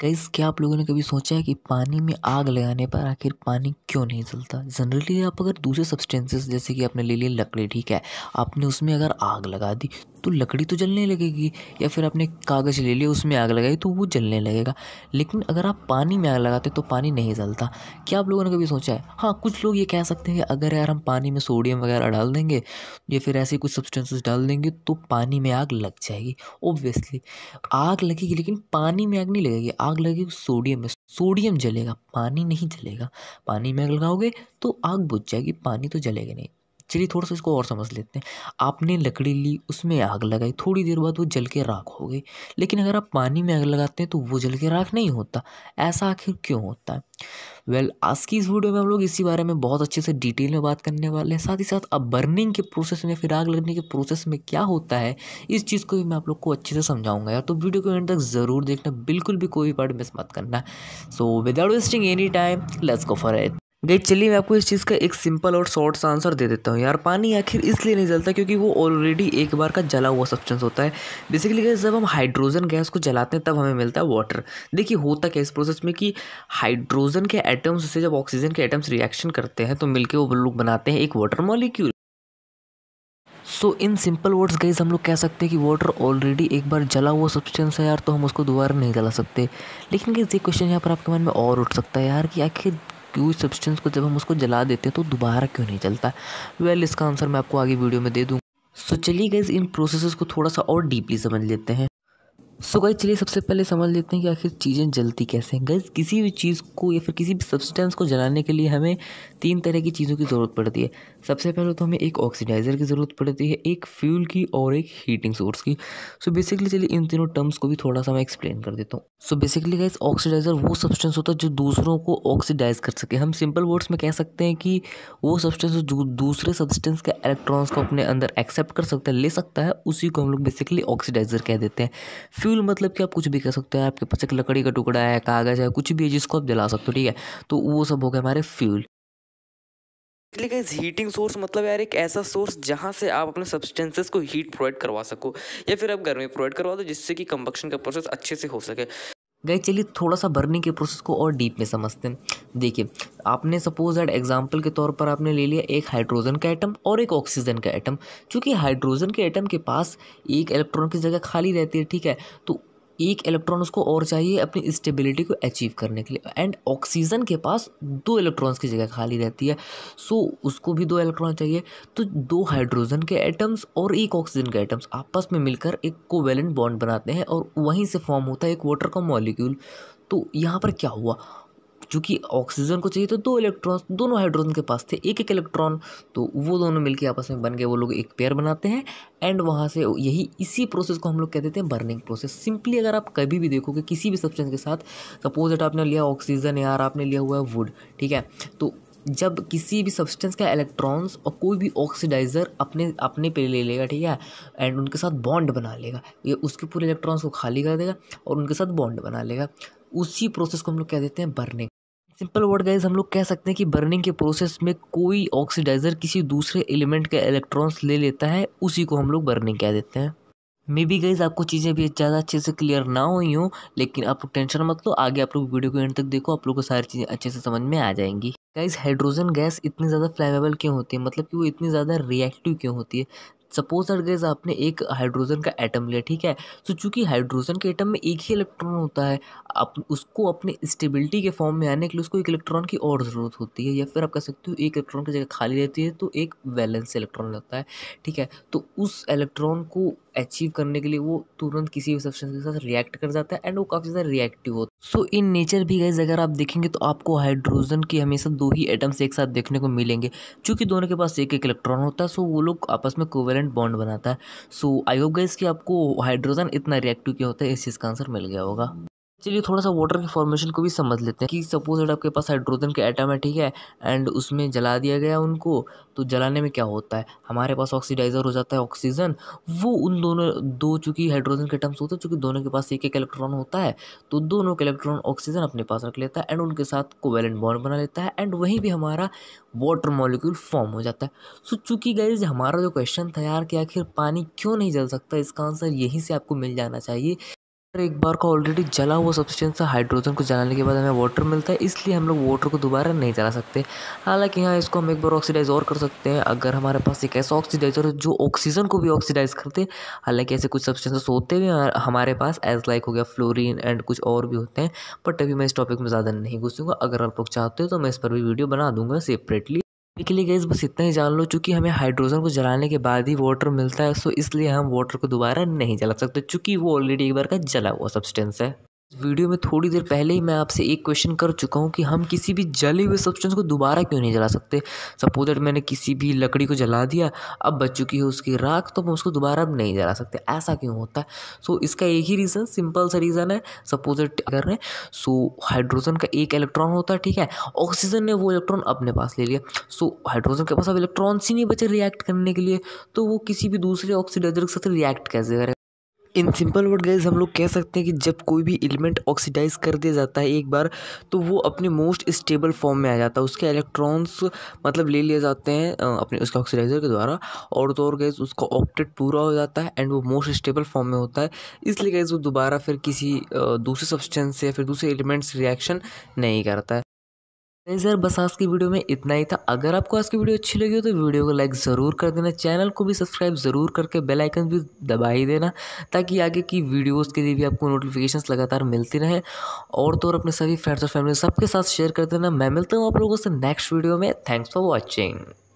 gas क्या आप लोगों ने कभी सोचा है कि पानी में आग लगाने पर आखिर पानी क्यों नहीं जलता जनरली आप अगर दूसरे सब्सटेंसेस जैसे कि आपने ले लिए लकड़ी ठीक है आपने उसमें अगर आग लगा दी तो लकड़ी तो जलने लगेगी या फिर आपने कागज़ ले लिया उसमें आग लगाई तो वो जलने लगेगा लेकिन अगर आप पानी में आग लगाते तो पानी नहीं जलता क्या आप लोगों ने कभी सोचा है हाँ कुछ लोग ये कह सकते हैं कि अगर यार हम पानी में सोडियम वगैरह डाल देंगे या फिर ऐसे कुछ सब्सटेंसेस डाल देंगे तो पानी में आग लग जाएगी ओब्वियसली आग लगेगी लेकिन पानी में आग नहीं लगेगी आग लगेगी सोडियम में सोडियम जलेगा पानी नहीं जलेगा पानी में आग लगाओगे तो आग बुझ जाएगी पानी तो जलेगा नहीं चलिए थोड़ा सा इसको और समझ लेते हैं आपने लकड़ी ली उसमें आग लगाई थोड़ी देर बाद वो जल के राख हो गई लेकिन अगर आप पानी में आग लगाते हैं तो वो जल के राख नहीं होता ऐसा आखिर क्यों होता है वेल well, आज की इस वीडियो में हम लोग इसी बारे में बहुत अच्छे से डिटेल में बात करने वाले हैं साथ ही साथ अब बर्निंग के प्रोसेस में फिर आग लगने के प्रोसेस में क्या होता है इस चीज़ को भी मैं आप लोग को अच्छे से समझाऊंगा यार तो वीडियो को एंड तक ज़रूर देखना बिल्कुल भी कोई पार्ट मिस मत करना so without wasting any time let's go for it गई चलिए मैं आपको इस चीज़ का एक सिंपल और शॉर्ट सा आंसर दे देता हूँ यार पानी आखिर इसलिए नहीं जलता क्योंकि वो ऑलरेडी एक बार का जला हुआ सब्सटेंस होता है बेसिकली गैस जब हम हाइड्रोजन गैस को जलाते हैं तब हमें मिलता है वाटर देखिए होता क्या इस प्रोसेस में कि हाइड्रोजन के एटम्स से जब ऑक्सीजन के एटम्स रिएक्शन करते हैं तो मिलकर वो लोग बनाते हैं एक water molecule so in simple words guys हम लोग कह सकते हैं कि वाटर ऑलरेडी एक बार जला हुआ सब्सटेंस है यार तो हम उसको दोबारा नहीं जला सकते लेकिन गाइज ये क्वेश्चन यहाँ पर आपके मन में और उठ सकता है यार कि आखिर उस सब्सटेंस को जब हम उसको जला देते हैं तो दोबारा क्यों नहीं चलता वेल well, इसका आंसर मैं आपको आगे वीडियो में दे दूँगा सो so, चलिए गए इन प्रोसेसेस को थोड़ा सा और डीपली समझ लेते हैं सो गाइज चलिए सबसे पहले समझ लेते हैं कि आखिर चीज़ें जलती कैसे हैं गैस किसी भी चीज़ को या फिर किसी भी सब्सटेंस को जलाने के लिए हमें तीन तरह की चीज़ों की ज़रूरत पड़ती है सबसे पहले तो हमें एक ऑक्सीडाइज़र की ज़रूरत पड़ती है एक फ्यूल की और एक हीटिंग सोर्स की सो बेसिकली चलिए इन तीनों टर्म्स को भी थोड़ा सा मैं एक्सप्लेन कर देता हूँ सो बेसिकली गैस ऑक्सीडाइज़र वो सब्सटेंस होता है जो दूसरों को ऑक्सीडाइज कर सके हम सिंपल वर्ड्स में कह सकते हैं कि वो सब्सटेंस जो दूसरे सब्सटेंस के इलेक्ट्रॉन्स को अपने अंदर एक्सेप्ट कर सकता है ले सकता है उसी को हम लोग बेसिकली ऑक्सीडाइज़र कह देते हैं फ्यूल मतलब कि आप कुछ भी कह सकते हो आपके पास एक लकड़ी का टुकड़ा है कागज़ है कुछ भी है जिसको आप जला सकते हो ठीक है तो वो सब हो गया हमारे फ्यूल इसलिए हीटिंग सोर्स मतलब यार एक ऐसा सोर्स जहाँ से आप अपने सब्सटेंसेस को हीट प्रोवाइड करवा सको या फिर आप गर्मी प्रोवाइड करवा दो जिससे कि कंबक्शन का प्रोसेस अच्छे से हो सके गए चलिए थोड़ा सा बर्निंग के प्रोसेस को और डीप में समझते हैं देखिए आपने सपोज एट एग्जाम्पल के तौर पर आपने ले लिया एक हाइड्रोजन का एटम और एक ऑक्सीजन का एटम चूँकि हाइड्रोजन के एटम के पास एक इलेक्ट्रॉन की जगह खाली रहती है ठीक है तो एक इलेक्ट्रॉन उसको और चाहिए अपनी स्टेबिलिटी को अचीव करने के लिए एंड ऑक्सीजन के पास दो इलेक्ट्रॉन्स की जगह खाली रहती है सो so, उसको भी दो इलेक्ट्रॉन चाहिए तो दो हाइड्रोजन के एटम्स और एक ऑक्सीजन के एटम्स आपस में मिलकर एक कोवेलेंट बॉन्ड बनाते हैं और वहीं से फॉर्म होता है एक वाटर का मॉलिक्यूल तो यहाँ पर क्या हुआ चूँकि ऑक्सीजन को चाहिए तो दो इलेक्ट्रॉन दोनों हाइड्रोजन के पास थे एक एक इलेक्ट्रॉन तो वो दोनों मिलकर आपस में बन गए वो लोग एक पेयर बनाते हैं एंड वहाँ से यही इसी प्रोसेस को हम लोग कह देते हैं बर्निंग प्रोसेस सिंपली अगर आप कभी भी देखोगे किसी भी सब्सटेंस के साथ सपोज एट आपने लिया ऑक्सीजन यार आपने लिया हुआ है वुड ठीक है तो जब किसी भी सब्सटेंस का इलेक्ट्रॉन्स और कोई भी ऑक्सीडाइज़र अपने अपने पे ले लेगा ठीक है एंड उनके साथ बॉन्ड बना लेगा ये उसके पूरे इलेक्ट्रॉन्स को खाली कर देगा और उनके साथ बॉन्ड बना लेगा उसी प्रोसेस को हम लोग कह देते हैं बर्निंग सिंपल वर्ड गाइज हम लोग कह सकते हैं कि बर्निंग के प्रोसेस में कोई ऑक्सीडाइज़र किसी दूसरे एलिमेंट का इलेक्ट्रॉन्स ले लेता है उसी को हम लोग बर्निंग कह देते हैं मे बी गाइज आपको चीज़ें भी ज़्यादा अच्छे से क्लियर ना हुई हो लेकिन आप लोग टेंशन मत लो आगे आप लोग वीडियो को एंड तक देखो आप लोग को सारी चीज़ें अच्छे से समझ में आ जाएंगी गाइज हाइड्रोजन गैस इतनी ज़्यादा फ्लेमेबल क्यों होती है मतलब कि वो इतनी ज़्यादा रिएक्टिव क्यों होती है सपोज अगर गैस आपने एक हाइड्रोजन का एटम लिया ठीक है तो चूंकि हाइड्रोजन के एटम में एक ही इलेक्ट्रॉन होता है आप उसको अपने स्टेबिलिटी के फॉर्म में आने के लिए उसको एक इलेक्ट्रॉन की और ज़रूरत होती है या फिर आप कह सकते हो एक इलेक्ट्रॉन की जगह खाली रहती है तो एक बैलेंस इलेक्ट्रॉन लगता है ठीक है तो उस इलेक्ट्रॉन को अचीव करने के लिए वो तुरंत किसी भी सब्सटेंस के साथ रिएक्ट कर जाता है एंड वो काफ़ी ज़्यादा रिएक्टिव होता है सो इन नेचर भी गैस अगर आप देखेंगे तो आपको हाइड्रोजन के हमेशा दो ही एटम्स एक साथ देखने को मिलेंगे चूँकि दोनों के पास एक एक इलेक्ट्रॉन होता है सो वो लोग आपस में कोवेलेंट बॉन्ड बनाता है सो आई होप गैस कि आपको हाइड्रोजन इतना रिएक्टिव क्यों होता है इस चीज़ का आंसर मिल गया होगा चलिए थोड़ा सा वाटर के फॉर्मेशन को भी समझ लेते हैं कि सपोज आपके पास हाइड्रोजन के एटम है ठीक है एंड उसमें जला दिया गया उनको तो जलाने में क्या होता है हमारे पास ऑक्सीडाइज़र हो जाता है ऑक्सीजन वो उन दोनों दो चूँकि हाइड्रोजन के एटम्स होते हैं चूँकि दोनों के पास एक एक इलेक्ट्रॉन होता है तो दोनों के इलेक्ट्रॉन ऑक्सीजन अपने पास रख लेता है एंड उनके साथ कोवेलेंट बॉन्ड बना लेता है एंड वहीं भी हमारा वाटर मॉलिक्यूल फॉर्म हो जाता है सो चूँकि गैज हमारा जो क्वेश्चन था यार कि आखिर पानी क्यों नहीं जल सकता इसका आंसर यहीं से आपको मिल जाना चाहिए एक बार का ऑलरेडी जला हुआ सब्सटेंस हाइड्रोजन को जलाने के बाद हमें वाटर मिलता है इसलिए हम लोग वाटर को दोबारा नहीं जला सकते हालांकि हाँ इसको हम एक बार ऑक्सीडाइज और कर सकते हैं अगर हमारे पास एक ऐसा ऑक्सीडाइजर है जो ऑक्सीजन को भी ऑक्सीडाइज करते हालांकि ऐसे कुछ सब्सटेंसेस होते भी हमारे पास एज लाइक हो गया फ्लोरिन एंड कुछ और भी होते हैं बट अभी मैं इस टॉपिक में ज़्यादा नहीं घुसूँगा अगर आप लोग चाहते हो तो मैं इस पर भी वीडियो बना दूँगा सेपरेटली के लिए गैस बस इतना ही जान लो चूंकि हमें हाइड्रोजन को जलाने के बाद ही वाटर मिलता है सो इसलिए हम वाटर को दोबारा नहीं जला सकते चूँकि वो ऑलरेडी एक बार का जला हुआ सब्सटेंस है वीडियो में थोड़ी देर पहले ही मैं आपसे एक क्वेश्चन कर चुका हूँ कि हम किसी भी जले हुए सब्सटेंस को दोबारा क्यों नहीं जला सकते सपोज दैट मैंने किसी भी लकड़ी को जला दिया अब बच चुकी है उसकी राख तो हम उसको दोबारा अब नहीं जला सकते ऐसा क्यों होता है सो so, इसका एक ही रीज़न सिंपल सा रीज़न है सपोज दैट कर रहे हैं सो so, हाइड्रोजन का एक इलेक्ट्रॉन होता है ठीक है ऑक्सीजन ने वो इलेक्ट्रॉन अपने पास ले लिया सो so, हाइड्रोजन के पास अब इलेक्ट्रॉन्स ही नहीं बचे रिएक्ट करने के लिए तो वो किसी भी दूसरे ऑक्सीडाइजर के साथ रिएक्ट कैसे करें इन सिंपल वर्ड गाइज हम लोग कह सकते हैं कि जब कोई भी एलिमेंट ऑक्सीडाइज कर दिया जाता है एक बार तो वो अपने मोस्ट स्टेबल फॉर्म में आ जाता है उसके इलेक्ट्रॉन्स मतलब ले लिए जाते हैं अपने उसके ऑक्सीडाइजर के द्वारा और तो और गैस उसका ऑक्टेट पूरा हो जाता है एंड वो मोस्ट स्टेबल फॉर्म में होता है इसलिए गैस वो दोबारा फिर किसी दूसरे सब्सटेंस से या फिर दूसरे एलिमेंट्स रिएक्शन नहीं करता है नहीं सर बस आज की वीडियो में इतना ही था अगर आपको आज की वीडियो अच्छी लगी हो तो वीडियो को लाइक ज़रूर कर देना चैनल को भी सब्सक्राइब ज़रूर करके बेल आइकन भी दबा ही देना ताकि आगे की वीडियोस के लिए भी आपको नोटिफिकेशंस लगातार मिलती रहे और तो और अपने सभी फ्रेंड्स और फैमिली सबके साथ शेयर कर देना मैं मिलता हूँ आप लोगों से नेक्स्ट वीडियो में थैंक्स फॉर वॉचिंग